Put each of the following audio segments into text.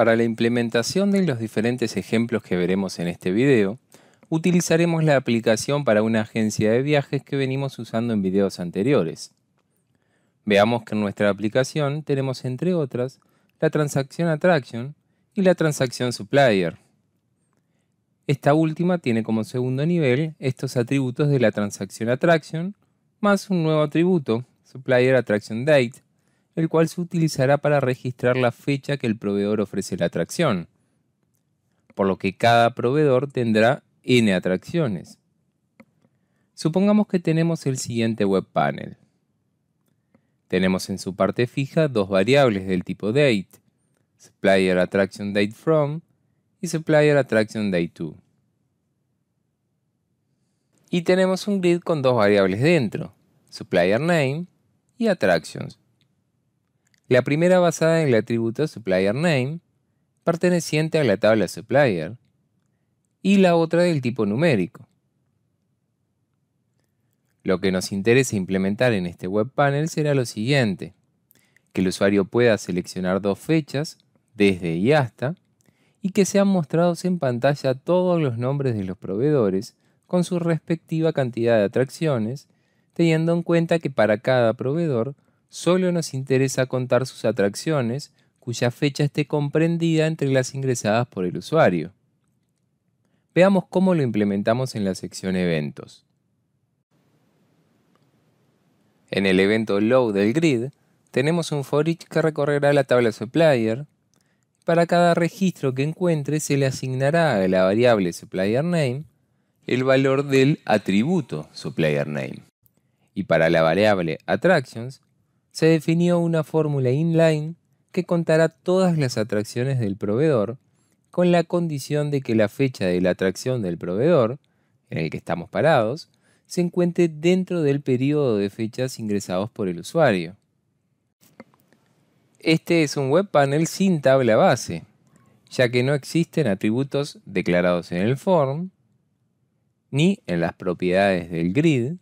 Para la implementación de los diferentes ejemplos que veremos en este video, utilizaremos la aplicación para una agencia de viajes que venimos usando en videos anteriores. Veamos que en nuestra aplicación tenemos entre otras la transacción Attraction y la transacción Supplier. Esta última tiene como segundo nivel estos atributos de la transacción Attraction más un nuevo atributo, Supplier Attraction Date, el cual se utilizará para registrar la fecha que el proveedor ofrece la atracción, por lo que cada proveedor tendrá n atracciones. Supongamos que tenemos el siguiente web panel. Tenemos en su parte fija dos variables del tipo date, supplier attraction date from y supplier attraction date to. Y tenemos un grid con dos variables dentro, supplier name y attractions. La primera basada en el atributo supplier name, perteneciente a la tabla supplier, y la otra del tipo numérico. Lo que nos interesa implementar en este web panel será lo siguiente, que el usuario pueda seleccionar dos fechas, desde y hasta, y que sean mostrados en pantalla todos los nombres de los proveedores con su respectiva cantidad de atracciones, teniendo en cuenta que para cada proveedor Solo nos interesa contar sus atracciones, cuya fecha esté comprendida entre las ingresadas por el usuario. Veamos cómo lo implementamos en la sección Eventos. En el evento Low del grid, tenemos un for each que recorrerá la tabla supplier. Para cada registro que encuentre se le asignará a la variable SupplierName el valor del atributo SupplierName. Y para la variable attractions se definió una fórmula inline que contará todas las atracciones del proveedor con la condición de que la fecha de la atracción del proveedor, en el que estamos parados, se encuentre dentro del periodo de fechas ingresados por el usuario. Este es un web panel sin tabla base, ya que no existen atributos declarados en el form ni en las propiedades del grid,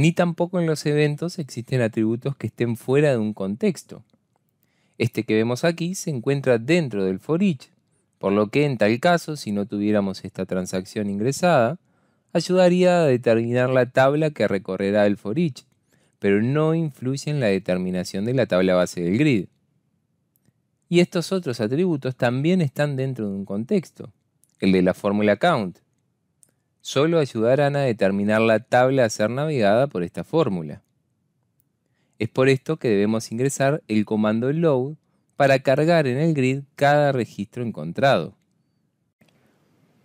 ni tampoco en los eventos existen atributos que estén fuera de un contexto. Este que vemos aquí se encuentra dentro del for each, por lo que en tal caso, si no tuviéramos esta transacción ingresada, ayudaría a determinar la tabla que recorrerá el for each, pero no influye en la determinación de la tabla base del grid. Y estos otros atributos también están dentro de un contexto, el de la fórmula count, solo ayudarán a determinar la tabla a ser navegada por esta fórmula. Es por esto que debemos ingresar el comando load para cargar en el grid cada registro encontrado.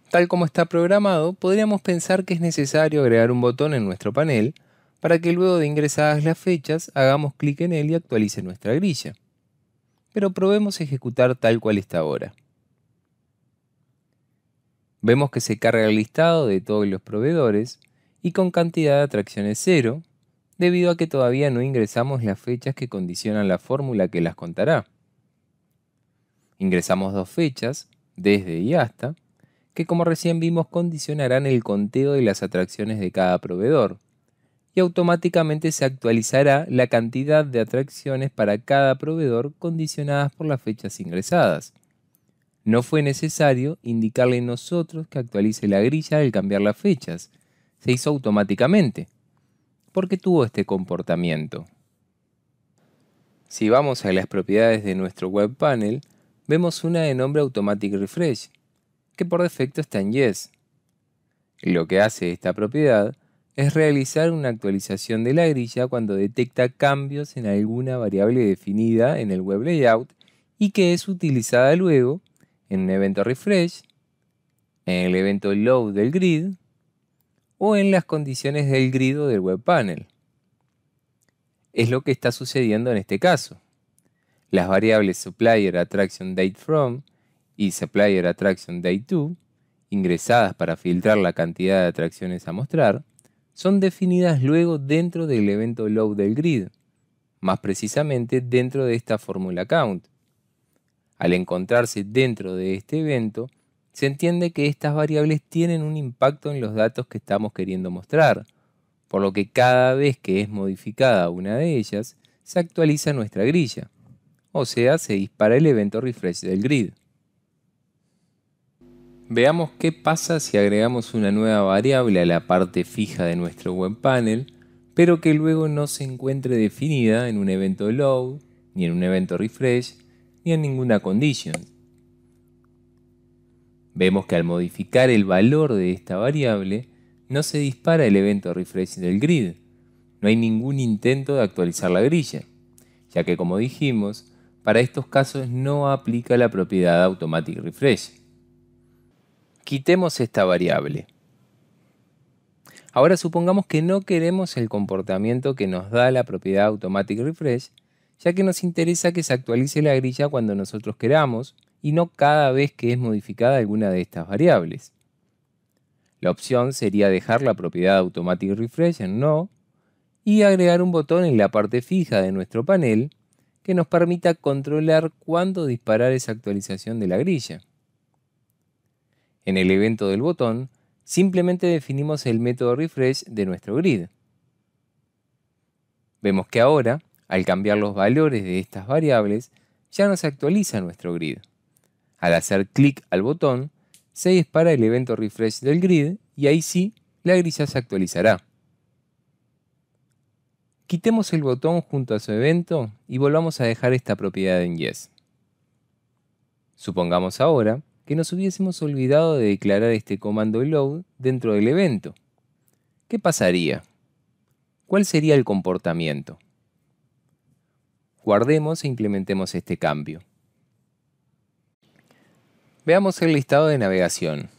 Tal como está programado, podríamos pensar que es necesario agregar un botón en nuestro panel para que luego de ingresadas las fechas hagamos clic en él y actualice nuestra grilla. Pero probemos ejecutar tal cual está ahora. Vemos que se carga el listado de todos los proveedores y con cantidad de atracciones cero, debido a que todavía no ingresamos las fechas que condicionan la fórmula que las contará. Ingresamos dos fechas, desde y hasta, que como recién vimos condicionarán el conteo de las atracciones de cada proveedor, y automáticamente se actualizará la cantidad de atracciones para cada proveedor condicionadas por las fechas ingresadas. No fue necesario indicarle a nosotros que actualice la grilla al cambiar las fechas. Se hizo automáticamente. porque tuvo este comportamiento? Si vamos a las propiedades de nuestro web panel, vemos una de nombre Automatic Refresh, que por defecto está en Yes. Lo que hace esta propiedad es realizar una actualización de la grilla cuando detecta cambios en alguna variable definida en el web layout y que es utilizada luego en un evento refresh, en el evento load del grid o en las condiciones del grid del web panel. Es lo que está sucediendo en este caso. Las variables supplier attraction date from y supplier attraction date to, ingresadas para filtrar la cantidad de atracciones a mostrar, son definidas luego dentro del evento load del grid, más precisamente dentro de esta fórmula count, al encontrarse dentro de este evento, se entiende que estas variables tienen un impacto en los datos que estamos queriendo mostrar, por lo que cada vez que es modificada una de ellas, se actualiza nuestra grilla, o sea, se dispara el evento refresh del grid. Veamos qué pasa si agregamos una nueva variable a la parte fija de nuestro web panel, pero que luego no se encuentre definida en un evento load ni en un evento refresh, ni en ninguna condición. Vemos que al modificar el valor de esta variable, no se dispara el evento refresh del grid. No hay ningún intento de actualizar la grilla, ya que como dijimos, para estos casos no aplica la propiedad automatic refresh. Quitemos esta variable. Ahora supongamos que no queremos el comportamiento que nos da la propiedad automatic refresh, ya que nos interesa que se actualice la grilla cuando nosotros queramos y no cada vez que es modificada alguna de estas variables. La opción sería dejar la propiedad Automatic Refresh en No y agregar un botón en la parte fija de nuestro panel que nos permita controlar cuándo disparar esa actualización de la grilla. En el evento del botón, simplemente definimos el método refresh de nuestro grid. Vemos que ahora al cambiar los valores de estas variables, ya no se actualiza nuestro grid. Al hacer clic al botón, se dispara el evento refresh del grid y ahí sí, la grilla se actualizará. Quitemos el botón junto a su evento y volvamos a dejar esta propiedad en yes. Supongamos ahora que nos hubiésemos olvidado de declarar este comando load dentro del evento. ¿Qué pasaría? ¿Cuál sería el comportamiento? Guardemos e implementemos este cambio. Veamos el listado de navegación.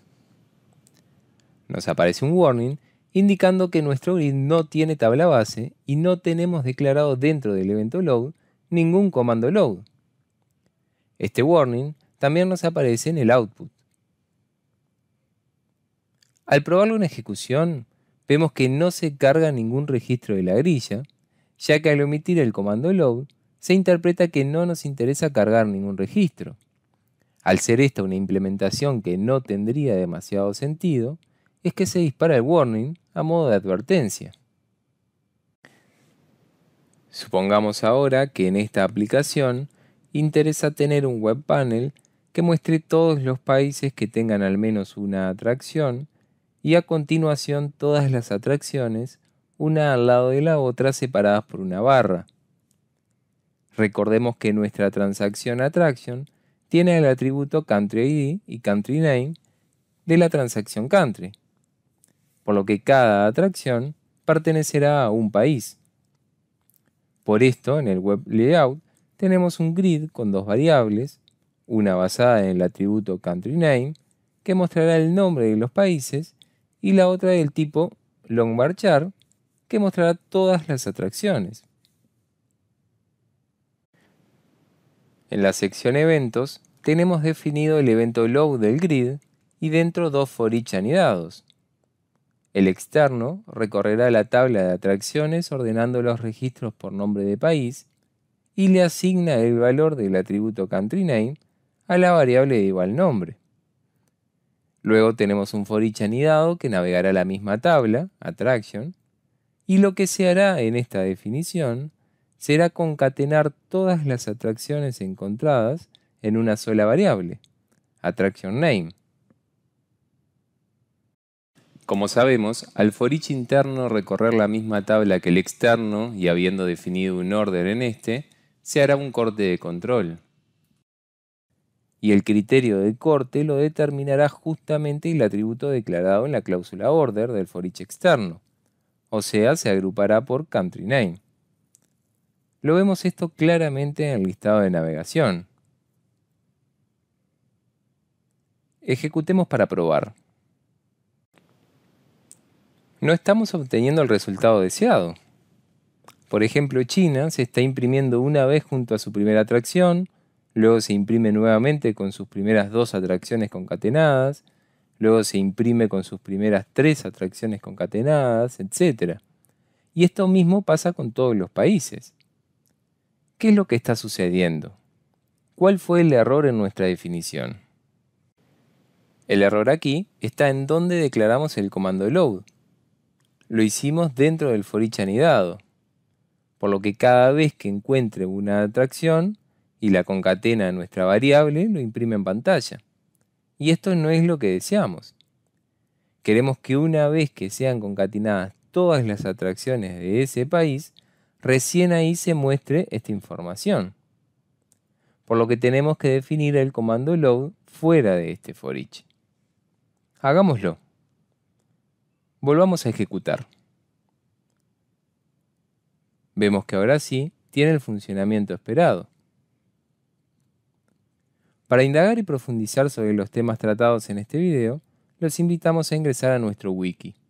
Nos aparece un warning indicando que nuestro grid no tiene tabla base y no tenemos declarado dentro del evento load ningún comando load. Este warning también nos aparece en el output. Al probarlo en ejecución, vemos que no se carga ningún registro de la grilla, ya que al omitir el comando load se interpreta que no nos interesa cargar ningún registro. Al ser esta una implementación que no tendría demasiado sentido, es que se dispara el warning a modo de advertencia. Supongamos ahora que en esta aplicación interesa tener un web panel que muestre todos los países que tengan al menos una atracción y a continuación todas las atracciones, una al lado de la otra separadas por una barra. Recordemos que nuestra transacción Attraction tiene el atributo Country ID y Country Name de la transacción Country, por lo que cada atracción pertenecerá a un país. Por esto, en el Web Layout tenemos un grid con dos variables, una basada en el atributo Country Name, que mostrará el nombre de los países, y la otra del tipo Long que mostrará todas las atracciones. En la sección eventos tenemos definido el evento load del grid y dentro dos for each anidados. El externo recorrerá la tabla de atracciones ordenando los registros por nombre de país y le asigna el valor del atributo country name a la variable de igual nombre. Luego tenemos un for each anidado que navegará la misma tabla, attraction, y lo que se hará en esta definición será concatenar todas las atracciones encontradas en una sola variable, attraction name. Como sabemos, al for each interno recorrer la misma tabla que el externo y habiendo definido un orden en este, se hará un corte de control. Y el criterio de corte lo determinará justamente el atributo declarado en la cláusula order del for each externo, o sea, se agrupará por country name. Lo vemos esto claramente en el listado de navegación. Ejecutemos para probar. No estamos obteniendo el resultado deseado. Por ejemplo, China se está imprimiendo una vez junto a su primera atracción, luego se imprime nuevamente con sus primeras dos atracciones concatenadas, luego se imprime con sus primeras tres atracciones concatenadas, etc. Y esto mismo pasa con todos los países. ¿Qué es lo que está sucediendo? ¿Cuál fue el error en nuestra definición? El error aquí está en donde declaramos el comando load. Lo hicimos dentro del forEach anidado, por lo que cada vez que encuentre una atracción y la concatena a nuestra variable, lo imprime en pantalla. Y esto no es lo que deseamos. Queremos que una vez que sean concatenadas todas las atracciones de ese país, recién ahí se muestre esta información. Por lo que tenemos que definir el comando load fuera de este for each. Hagámoslo. Volvamos a ejecutar. Vemos que ahora sí tiene el funcionamiento esperado. Para indagar y profundizar sobre los temas tratados en este video, los invitamos a ingresar a nuestro wiki.